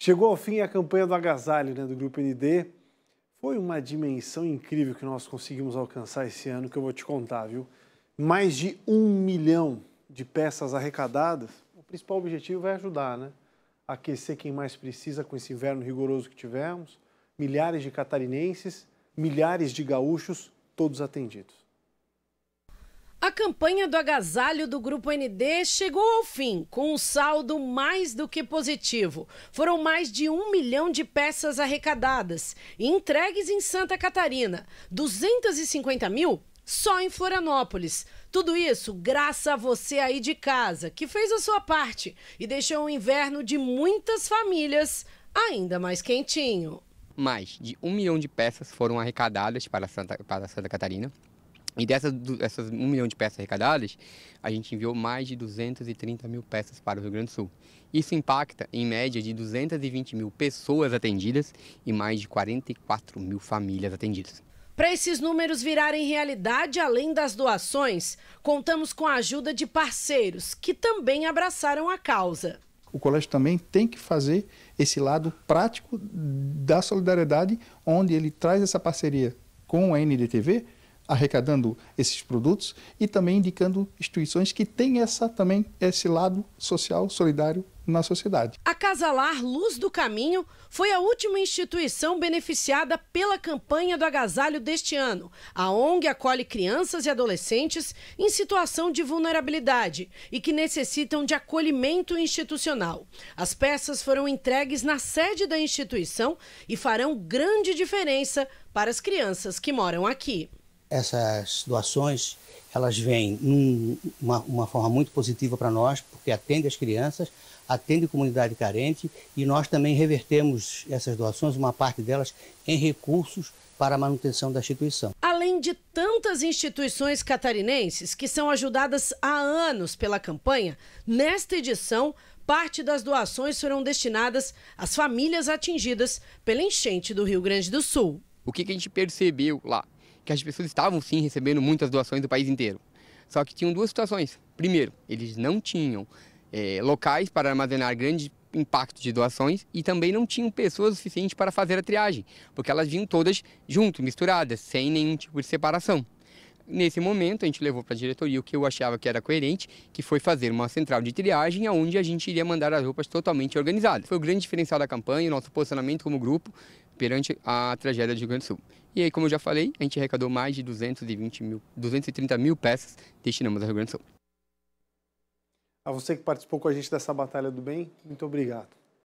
Chegou ao fim a campanha do agasalho né, do Grupo ND. Foi uma dimensão incrível que nós conseguimos alcançar esse ano, que eu vou te contar, viu? Mais de um milhão de peças arrecadadas. O principal objetivo é ajudar, né? Aquecer quem mais precisa com esse inverno rigoroso que tivemos. Milhares de catarinenses, milhares de gaúchos, todos atendidos. A campanha do agasalho do Grupo ND chegou ao fim, com um saldo mais do que positivo. Foram mais de um milhão de peças arrecadadas e entregues em Santa Catarina, 250 mil só em Florianópolis. Tudo isso graças a você aí de casa, que fez a sua parte e deixou o inverno de muitas famílias ainda mais quentinho. Mais de um milhão de peças foram arrecadadas para Santa, para Santa Catarina, e dessas, dessas 1 milhão de peças arrecadadas, a gente enviou mais de 230 mil peças para o Rio Grande do Sul. Isso impacta, em média, de 220 mil pessoas atendidas e mais de 44 mil famílias atendidas. Para esses números virarem realidade, além das doações, contamos com a ajuda de parceiros que também abraçaram a causa. O colégio também tem que fazer esse lado prático da solidariedade, onde ele traz essa parceria com a NDTV arrecadando esses produtos e também indicando instituições que têm essa também esse lado social solidário na sociedade. A Lar Luz do Caminho foi a última instituição beneficiada pela campanha do agasalho deste ano. A ONG acolhe crianças e adolescentes em situação de vulnerabilidade e que necessitam de acolhimento institucional. As peças foram entregues na sede da instituição e farão grande diferença para as crianças que moram aqui essas doações elas vêm numa uma forma muito positiva para nós, porque atende as crianças, atende a comunidade carente e nós também revertemos essas doações, uma parte delas, em recursos para a manutenção da instituição. Além de tantas instituições catarinenses que são ajudadas há anos pela campanha, nesta edição, parte das doações foram destinadas às famílias atingidas pela enchente do Rio Grande do Sul. O que, que a gente percebeu lá? que as pessoas estavam sim recebendo muitas doações do país inteiro. Só que tinham duas situações. Primeiro, eles não tinham é, locais para armazenar grande impacto de doações e também não tinham pessoas suficientes para fazer a triagem, porque elas vinham todas junto, misturadas, sem nenhum tipo de separação. Nesse momento, a gente levou para a diretoria o que eu achava que era coerente, que foi fazer uma central de triagem onde a gente iria mandar as roupas totalmente organizadas. Foi o grande diferencial da campanha, o nosso posicionamento como grupo perante a tragédia do Rio Grande do Sul. E aí, como eu já falei, a gente arrecadou mais de 220 mil, 230 mil peças destinamos ao Rio Grande do Sul. A você que participou com a gente dessa Batalha do Bem, muito obrigado.